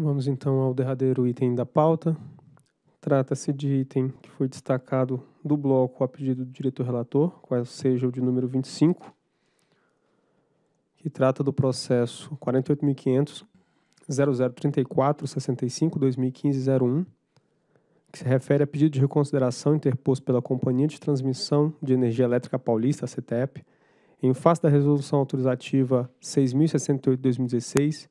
Vamos então ao derradeiro item da pauta. Trata-se de item que foi destacado do bloco a pedido do diretor relator, qual seja o de número 25, que trata do processo 48.500.0034.65.2015.01, que se refere a pedido de reconsideração interposto pela Companhia de Transmissão de Energia Elétrica Paulista, CETEP, em face da resolução autorizativa 6068-2016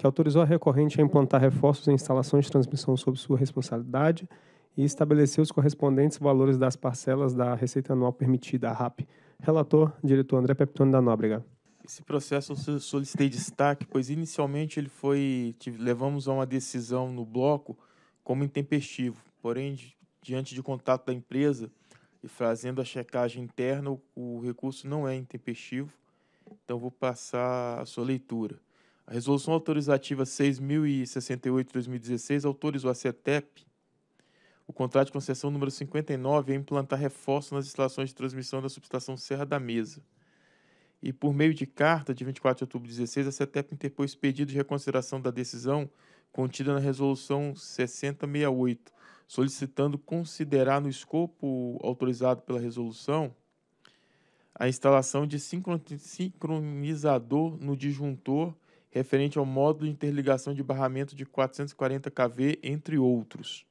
que autorizou a recorrente a implantar reforços em instalações de transmissão sob sua responsabilidade e estabeleceu os correspondentes valores das parcelas da receita anual permitida, a RAP. Relator, diretor André Peptoni da Nóbrega. Esse processo eu solicitei destaque, pois inicialmente ele foi levamos a uma decisão no bloco como intempestivo, porém diante de contato da empresa e fazendo a checagem interna, o recurso não é intempestivo. Então vou passar a sua leitura. A Resolução Autorizativa 6.068 de 2016 autorizou a CETEP o contrato de concessão número 59 a implantar reforço nas instalações de transmissão da subestação Serra da Mesa. E por meio de carta de 24 de outubro de 16, a CETEP interpôs pedido de reconsideração da decisão contida na Resolução 6068, solicitando considerar no escopo autorizado pela resolução a instalação de sincronizador no disjuntor referente ao módulo de interligação de barramento de 440 kV, entre outros.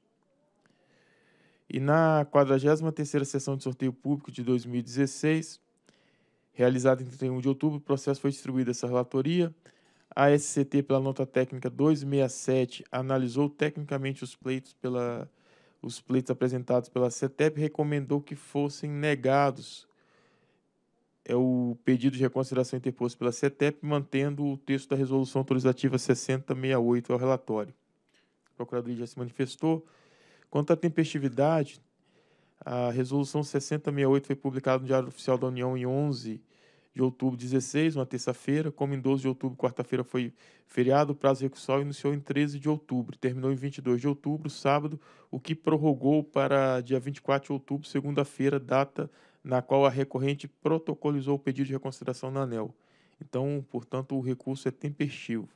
E na 43ª sessão de sorteio público de 2016, realizada em 31 de outubro, o processo foi distribuído essa relatoria. A SCT, pela nota técnica 267, analisou tecnicamente os pleitos, pela, os pleitos apresentados pela CETEP e recomendou que fossem negados é o pedido de reconsideração interposto pela CETEP, mantendo o texto da resolução autorizativa 6068 ao é relatório. A Procuradoria já se manifestou. Quanto à tempestividade, a resolução 6068 foi publicada no Diário Oficial da União em 11 de outubro 16, uma terça-feira, como em 12 de outubro, quarta-feira foi feriado, o prazo recursal iniciou em 13 de outubro, terminou em 22 de outubro, sábado, o que prorrogou para dia 24 de outubro, segunda-feira, data na qual a recorrente protocolizou o pedido de reconsideração na ANEL. Então, portanto, o recurso é tempestivo.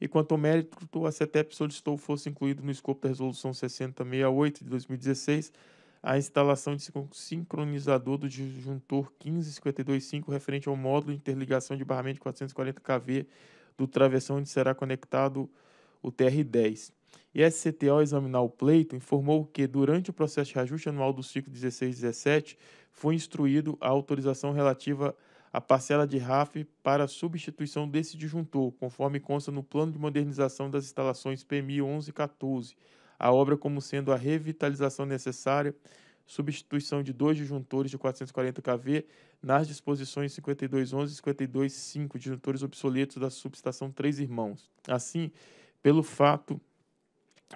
E quanto ao mérito, a CETEP solicitou fosse incluído no escopo da Resolução 6068 de 2016 a instalação de sincronizador do disjuntor 15525 referente ao módulo de interligação de barramento de 440 kV do travessão onde será conectado o TR10. E a SCT, ao examinar o pleito, informou que, durante o processo de reajuste anual do ciclo 16-17, foi instruído a autorização relativa à parcela de RAF para substituição desse disjuntor, conforme consta no Plano de Modernização das Instalações PMI 1114, a obra como sendo a revitalização necessária, substituição de dois disjuntores de 440 kV nas disposições 5211 e 525, disjuntores obsoletos da subestação Três Irmãos. Assim, pelo fato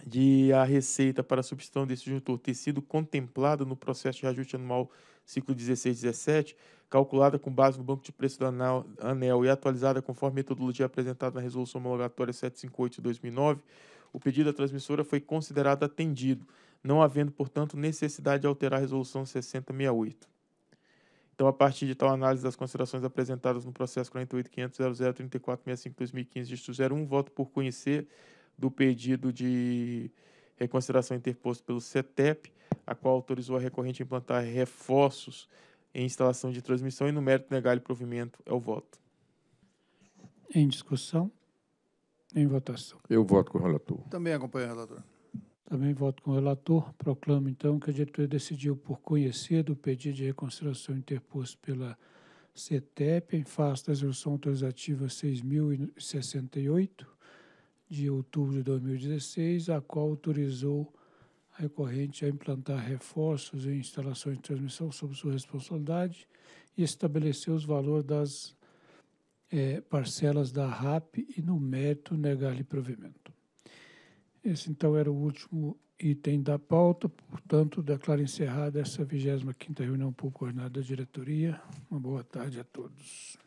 de a receita para a substituição desse disjuntor ter sido contemplada no processo de ajuste anual ciclo 16-17, calculada com base no banco de preço do ANEL e atualizada conforme metodologia apresentada na Resolução Homologatória 758 de 2009, o pedido da transmissora foi considerado atendido, não havendo, portanto, necessidade de alterar a Resolução 6068. Então, a partir de tal análise das considerações apresentadas no processo 48.500.0034.65.2015, dígito 01, voto por conhecer do pedido de reconsideração interposto pelo CETEP, a qual autorizou a recorrente a implantar reforços em instalação de transmissão e no mérito negar-lhe provimento é o voto. Em discussão? Em votação. Eu voto com o relator. Também acompanho o relator. Também voto com o relator. Proclamo, então, que a diretoria decidiu por conhecer do pedido de reconsideração interposto pela CETEP em face da resolução autorizativa 6.068, de outubro de 2016, a qual autorizou a recorrente a implantar reforços em instalações de transmissão sob sua responsabilidade e estabeleceu os valores das é, parcelas da RAP e, no mérito, negar-lhe provimento. Esse, então, era o último item da pauta, portanto, declaro encerrada essa 25ª reunião pública ordinária da diretoria. Uma boa tarde a todos.